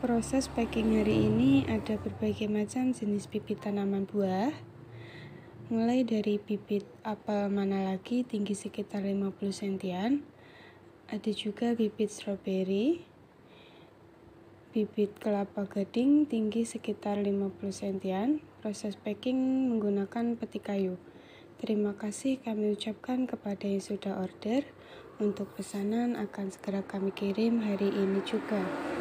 proses packing hari ini ada berbagai macam jenis bibit tanaman buah mulai dari bibit apel mana lagi tinggi sekitar 50 sentian ada juga bibit strawberry bibit kelapa gading tinggi sekitar 50 sentian proses packing menggunakan peti kayu terima kasih kami ucapkan kepada yang sudah order untuk pesanan akan segera kami kirim hari ini juga